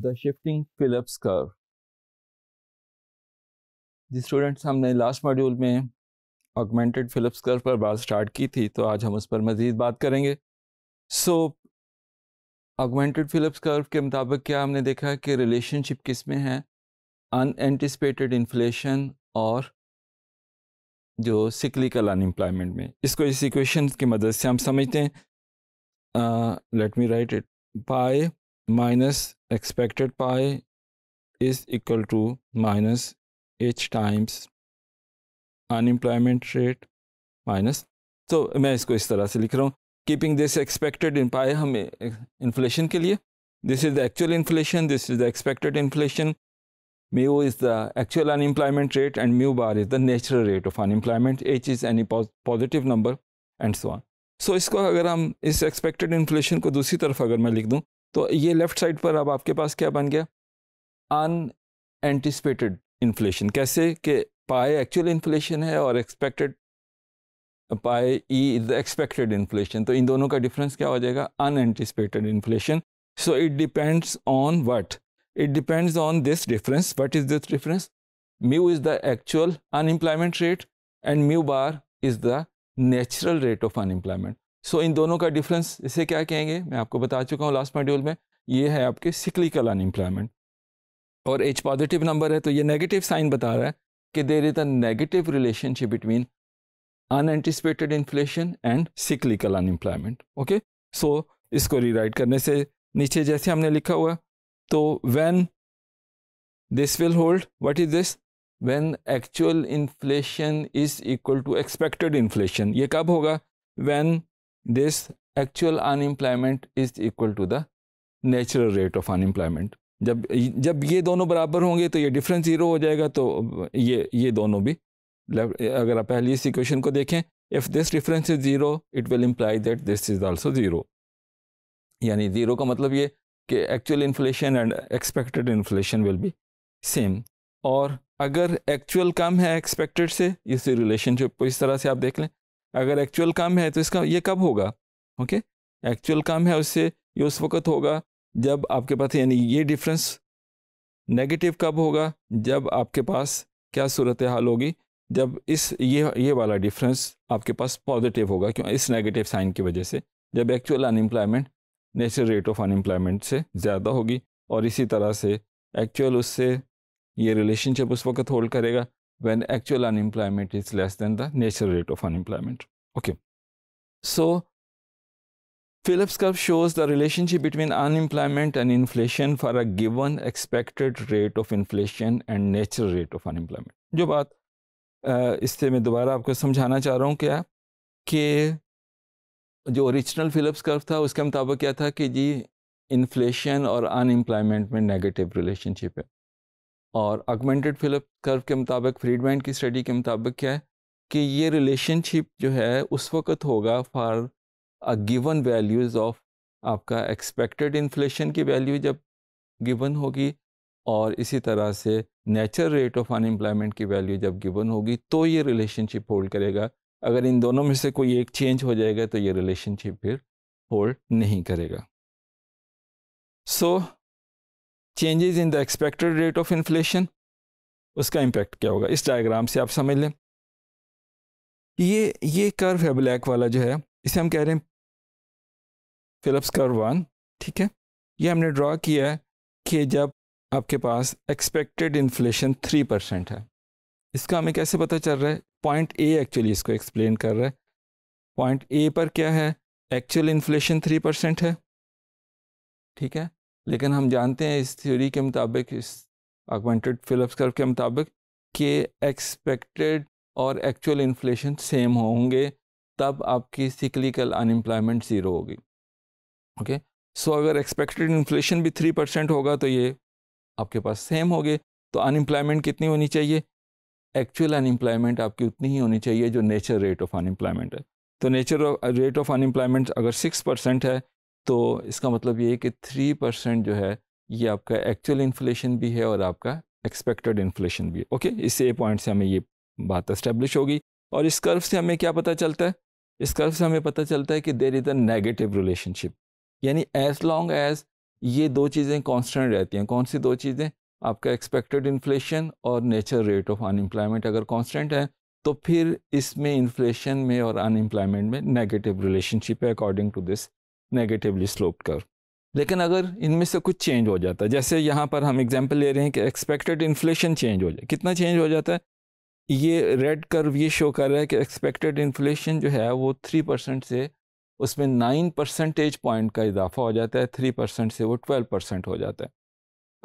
The shifting Phillips curve जी students हमने last module में ऑगमेंटेड फिलिप्स कर्व पर बात स्टार्ट की थी तो आज हम उस पर मज़ीद बात करेंगे सो ऑगमेंटेड फिलिप्स कर्व के मुताबिक क्या हमने देखा कि रिलेशनशिप किस में है अनएंटिसपेटेड इन्फ्लेशन और जो सिकलिकल अनएम्प्लॉयमेंट में इसको इस इक्वेशन की मदद से हम समझते हैं let me write it by minus expected pi is equal to minus h times unemployment rate minus तो मैं इसको इस तरह से लिख रहा हूँ कीपिंग दिस एक्सपेक्टेड इन पाए हम इन्फ्लेशन के लिए this is the actual inflation this is the expected inflation mu is the actual unemployment rate and mu bar is the natural rate of unemployment h is any positive number and so on so इसको अगर हम इस expected inflation को दूसरी तरफ अगर मैं लिख दूँ तो ये लेफ़्ट साइड पर अब आपके पास क्या बन गया अन एंटिसपेटेड इन्फ्लेशन कैसे कि पाए एक्चुअल इन्फ्लेशन है और expected pi e is the expected inflation तो इन दोनों का डिफरेंस क्या हो जाएगा unanticipated inflation so it depends on what it depends on this difference what is this difference mu is the actual unemployment rate and mu bar is the natural rate of unemployment so so, इन दोनों का difference इसे क्या कहेंगे मैं आपको बता चुका हूँ लास्ट मॉड्यूल में ये है आपके सिकलिकल अनएम्प्लॉयमेंट और एच पॉजिटिव नंबर है तो ये नेगेटिव साइन बता रहा है कि there is a negative relationship between unanticipated inflation and cyclical unemployment okay so इसको रीराइट करने से नीचे जैसे हमने लिखा हुआ तो when this will hold what is this when actual inflation is equal to expected inflation ये कब होगा when this actual unemployment is equal to the natural rate of unemployment जब जब ये दोनों बराबर होंगे तो ये डिफरेंस ज़ीरो हो जाएगा तो ये ये दोनों भी अगर आप पहली इस इक्वेशन को देखें if this difference is zero it will imply that this is also zero यानी ज़ीरो का मतलब ये कि actual inflation and expected inflation will be same और अगर एक्चुअल कम है एक्सपेक्टेड से इस रिलेशनशिप को इस तरह से आप देख लें अगर एक्चुअल काम है तो इसका ये कब होगा ओके एक्चुअल काम है उससे ये उस वक्त होगा जब आपके पास यानी ये डिफरेंस नेगेटिव कब होगा जब आपके पास क्या सूरत हाल होगी जब इस ये ये वाला डिफरेंस आपके पास पॉजिटिव होगा क्यों इस नेगेटिव साइन की वजह से जब actual unemployment natural rate of unemployment से ज़्यादा होगी और इसी तरह से एक्चुअल उससे ये रिलेशनशिप उस वक्त होल्ड करेगा when actual unemployment is less than the natural rate of unemployment. Okay. So, Phillips curve shows the relationship between unemployment and inflation for a given expected rate of inflation and natural rate of unemployment. जो बात इससे मैं दोबारा आपको समझाना चाह रहा हूँ क्या कि जो ओरिजिनल फिलिप्स कर्व था उसके मुताबिक क्या था कि जी इन्फ्लेशन और अनएम्प्लॉयमेंट में नेगेटिव रिलेशनशिप है और अगमेंटेड फिलिप कर्व के मुताबिक फ्रीडमैन की स्टडी के मुताबिक क्या है कि ये रिलेशनशिप जो है उस वक्त होगा for a given values of आपका एक्सपेक्टेड इन्फ्लेशन की वैल्यू जब गिवन होगी और इसी तरह से नेचर रेट ऑफ अनएम्प्लॉयमेंट की वैल्यू जब गिवन होगी तो ये रिलेशनशिप होल्ड करेगा अगर इन दोनों में से कोई एक चेंज हो जाएगा तो ये रिलेशनशिप फिर होल्ड नहीं करेगा so so, changes in the expected rate of inflation उसका इम्पैक्ट क्या होगा इस डायग्राम से आप समझ लें ये ये कर्व है ब्लैक वाला जो है इसे हम कह रहे हैं फिलिप्स कर्व वन ठीक है ये हमने ड्रा किया है कि जब आपके पास एक्सपेक्टेड इन्फ्लेशन थ्री परसेंट है इसका हमें कैसे पता चल रहा है पॉइंट ए एक्चुअली इसको एक्सप्लेन कर रहा है पॉइंट ए पर क्या है एक्चुअल इन्फ्लेशन थ्री परसेंट है ठीक है लेकिन हम जानते हैं इस थ्योरी के मुताबिक इस ऑगमेंटेड फिलअप्स कर्व के मुताबिक कि एक्सपेक्टेड और एक्चुअल इन्फ्लेशन सेम होंगे तब आपकी सिकलिकल अनएम्प्लॉयमेंट ज़ीरो होगी ओके सो अगर एक्सपेक्टेड इन्फ्लेशन भी थ्री परसेंट होगा तो ये आपके पास सेम होगे तो अनएम्प्लॉयमेंट कितनी होनी चाहिए एक्चुअल अनएम्प्लॉयमेंट आपकी उतनी ही होनी चाहिए जो नेचर रेट ऑफ अनएम्प्लॉयमेंट है तो नेचर रेट ऑफ अनएम्प्लॉयमेंट अगर सिक्स परसेंट है तो इसका मतलब ये है कि थ्री परसेंट जो है ये आपका एक्चुअल इन्फ्लेशन भी है और आपका एक्सपेक्टेड इन्फ्लेशन भी है ओके इस ए पॉइंट से हमें ये बात इस्टेब्लिश होगी और इस कर्व से हमें क्या पता चलता है इस कर्व से हमें पता चलता है कि there is a negative relationship यानी एज लॉन्ग एज ये दो चीज़ें कॉन्स्टेंट रहती हैं कौन सी दो चीज़ें आपका एक्सपेक्टेड इन्फ्लेशन और नेचर रेट ऑफ अनएम्प्लॉयमेंट अगर कॉन्स्टेंट है तो फिर इसमें इन्फ्लेशन में और अनएम्प्लॉयमेंट में नेगेटिव रिलेशनशिप है according to this negatively slope curve लेकिन अगर इनमें से कुछ चेंज हो जाता है जैसे यहाँ पर हम एग्जाम्पल ले रहे हैं कि एक्सपेक्टेड इन्फ्लेशन चेंज हो जाए कितना चेंज हो जाता है ये रेड कर्व ये शो कर रहा है कि एक्सपेक्टेड इन्फ्लेशन जो है वो थ्री परसेंट से उसमें नाइन परसेंटेज पॉइंट का इजाफा हो जाता है थ्री परसेंट से वो ट्वेल्व परसेंट हो जाता है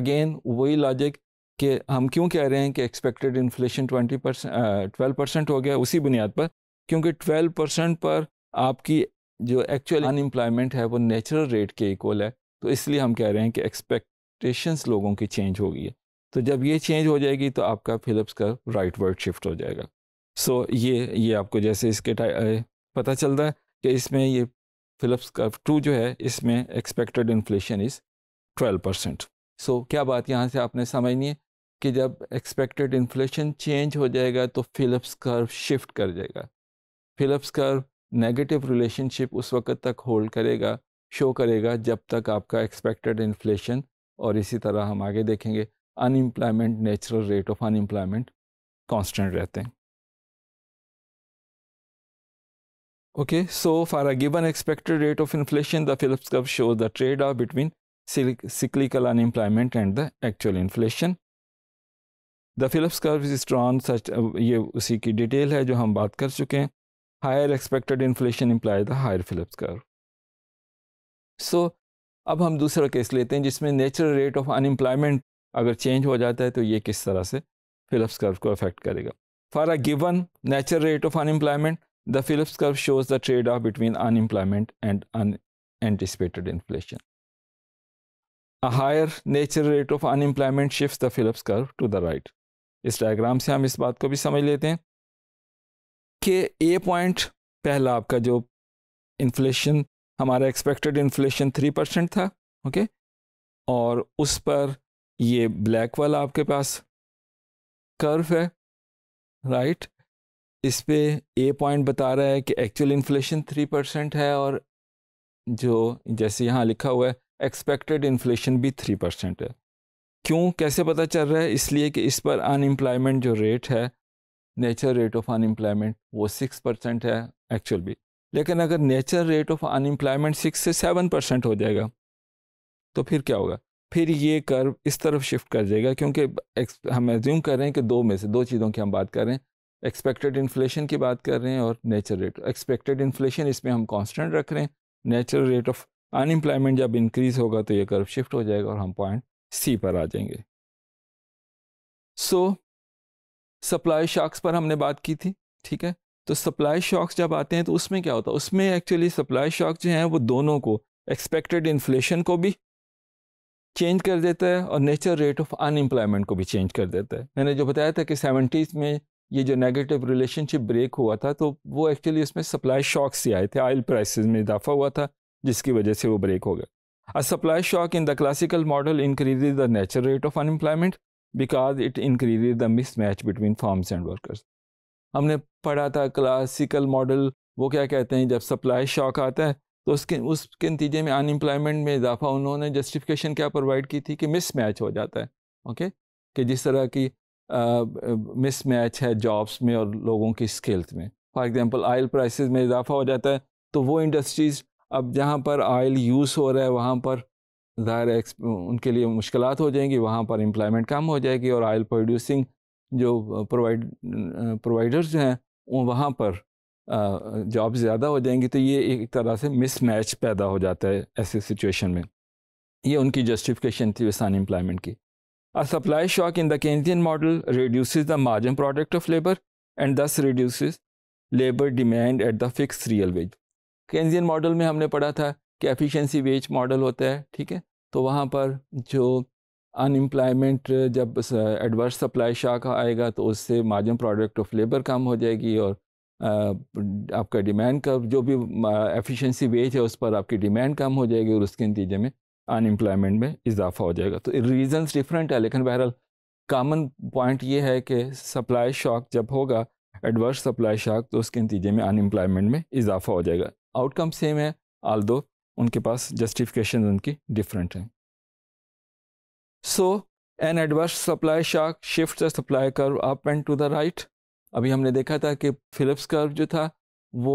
अगेन वही लॉजिक कि हम क्यों कह रहे हैं कि expected inflation twenty percent twelve percent हो गया उसी बुनियाद पर क्योंकि ट्वेल्व परसेंट पर आपकी जो एक्चुअल अनएम्प्लॉयमेंट है वो नेचुरल रेट के इक्वल है तो इसलिए हम कह रहे हैं कि एक्सपेक्टेशंस लोगों की चेंज होगी है तो जब ये चेंज हो जाएगी तो आपका फिलिप्स का राइट वर्ड शिफ्ट हो जाएगा सो so, ये ये आपको जैसे इसके पता चल रहा है कि इसमें ये फिलिप्स का टू जो है इसमें expected inflation is twelve percent so क्या बात यहाँ से आपने समझनी है कि जब एक्सपेक्टेड इन्फ्लेशन चेंज हो जाएगा तो फिलिप्स कर्व शिफ्ट कर जाएगा फिलिप्स कर्व नेगेटिव रिलेशनशिप उस वक्त तक होल्ड करेगा शो करेगा जब तक आपका एक्सपेक्टेड इन्फ्लेशन और इसी तरह हम आगे देखेंगे unemployment natural rate of unemployment constant रहते हैं okay so for a given expected rate of inflation the Phillips curve show the trade off between cyclical unemployment and the actual inflation the Phillips curve is strong such ये उसी की detail है जो हम बात कर चुके हैं higher expected inflation implies the higher Phillips curve. So, अब हम दूसरा केस लेते हैं जिसमें नेचुरल रेट ऑफ अनएम्प्लॉयमेंट अगर चेंज हो जाता है तो ये किस तरह से फिलिप्स कर्व को अफेक्ट करेगा for a given natural rate of unemployment the Phillips curve shows the trade off between unemployment and unanticipated inflation a higher natural rate of unemployment shift the Phillips curve to the right इस diagram से हम इस बात को भी समझ लेते हैं कि ए पॉइंट पहला आपका जो इन्फ्लेशन हमारा एक्सपेक्टेड इन्फ्लेशन थ्री परसेंट था ओके और उस पर ये ब्लैक वाला आपके पास कर्व है राइट इस पर ए पॉइंट बता रहा है कि एक्चुअल इन्फ्लेशन थ्री परसेंट है और जो जैसे यहाँ लिखा हुआ है एक्सपेक्टेड इन्फ्लेशन भी थ्री परसेंट है क्यों कैसे पता चल रहा है इसलिए कि इस पर अनएम्प्लॉयमेंट जो रेट है नेचर रेट ऑफ अनएम्प्लॉयमेंट वो सिक्स परसेंट है एक्चुअल भी लेकिन अगर nature rate of unemployment six से सेवन परसेंट हो जाएगा तो फिर क्या होगा फिर ये कर्व इस तरफ शिफ्ट कर जाएगा क्योंकि हम एज्यूम कर रहे हैं कि दो में से दो चीज़ों की हम बात कर रहे हैं एक्सपेक्टेड इन्फ्लेशन की बात कर रहे हैं और नेचर रेट एक्सपेक्टेड इन्फ्लेशन इसमें हम कॉन्स्टेंट रख रहे हैं नेचुरल रेट ऑफ अनएम्प्लॉयमेंट जब इंक्रीज होगा तो ये कर्व शिफ्ट हो जाएगा और हम पॉइंट सी पर आ जाएंगे सो so, सप्लाई शॉक्स पर हमने बात की थी ठीक है तो सप्लाई शॉक्स जब आते हैं तो उसमें क्या होता है उसमें एक्चुअली सप्लाई शॉक जो हैं वो दोनों को एक्सपेक्टेड इन्फ्लेशन को भी चेंज कर देता है और नेचर रेट ऑफ अनएम्प्लॉयमेंट को भी चेंज कर देता है मैंने जो बताया था कि सेवेंटीज़ में ये जो नेगेटिव रिलेशनशिप ब्रेक हुआ था तो वो एक्चुअली उसमें सप्लाई शॉक से आए थे ऑयल प्राइसेस में इजाफा हुआ था जिसकी वजह से वो ब्रेक हो गया a supply shock in the classical model increase the nature rate of unemployment because it increase the mismatch between firms and workers हमने पढ़ा था क्लासिकल मॉडल वो क्या कहते हैं जब सप्लाई शॉक आता है तो उसके उसके नतीजे में अनएम्प्लॉयमेंट में इजाफा उन्होंने जस्टिफिकेशन क्या प्रोवाइड की थी कि मिसमैच हो जाता है ओके okay? कि जिस तरह की मिसमैच uh, है जॉब्स में और लोगों की स्किल्स में फॉर एग्जांपल आयल प्राइसेस में इजाफा हो जाता है तो वो इंडस्ट्रीज़ अब जहाँ पर आयल यूज़ हो रहा है वहाँ पर ज़ाहिर उनके लिए मुश्किल हो जाएंगी वहाँ पर एम्प्लॉमेंट कम हो जाएगी और आयल प्रोड्यूसिंग जो प्रोवाइड प्रोवाइडर्स हैं वहाँ पर जॉब ज़्यादा हो जाएंगी तो ये एक तरह से मिसमैच पैदा हो जाता है ऐसे सिचुएशन में ये उनकी जस्टिफिकेशन थी वैसा अनएम्प्लॉयमेंट की a supply shock in the Keynesian model reduces the margin product of labour and thus reduces labour demand at the fix real wage Keynesian model में हमने पढ़ा था कि एफिशेंसी वेज मॉडल होता है ठीक है तो वहाँ पर जो अनएम्प्लॉयमेंट जब एडवर्स सप्लाई शाख आएगा तो उससे मार्जिन प्रोडक्ट ऑफ लेबर कम हो जाएगी और आपका डिमांड का जो भी एफिशिएंसी वेज है उस पर आपकी डिमांड कम हो जाएगी और उसके नतीजे में अनएम्प्लॉयमेंट में इजाफा हो जाएगा तो रीजंस डिफरेंट है लेकिन बहरहाल कॉमन पॉइंट ये है कि सप्लाई शॉक जब होगा एडवर्स सप्लाई शॉक तो उसके नतीजे में अनएम्प्लॉयमेंट में इजाफा हो जाएगा आउटकम सेम है आल दो उनके पास जस्टिफिकेशन उनकी डिफरेंट हैं so an adverse supply shock shift the supply curve up and to the right अभी हमने देखा था कि फिलिप्स कर्व जो था वो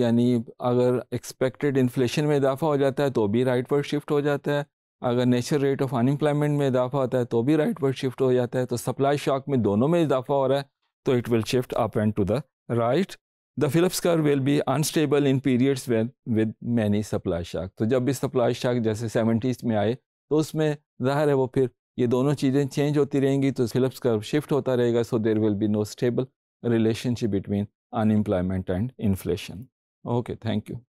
यानी अगर एक्सपेक्टेड इन्फ्लेशन में इजाफा हो जाता है तो भी राइट पर शिफ्ट हो जाता है अगर नेचर रेट ऑफ अनएम्प्लॉयमेंट में इजाफा होता है तो भी राइट पर शिफ्ट हो जाता है तो सप्लाई शॉक में दोनों में इजाफा हो रहा है तो it will shift up and to the right the Phillips curve will be unstable in periods with with many supply shock तो जब भी सप्लाई शाक जैसे सेवेंटीज में आए तो उसमें ज़ाहिर है वो फिर ये दोनों चीज़ें चेंज होती रहेंगी तो फिलिप्स कर्व शिफ्ट होता रहेगा so there will be no stable relationship between unemployment and inflation okay thank you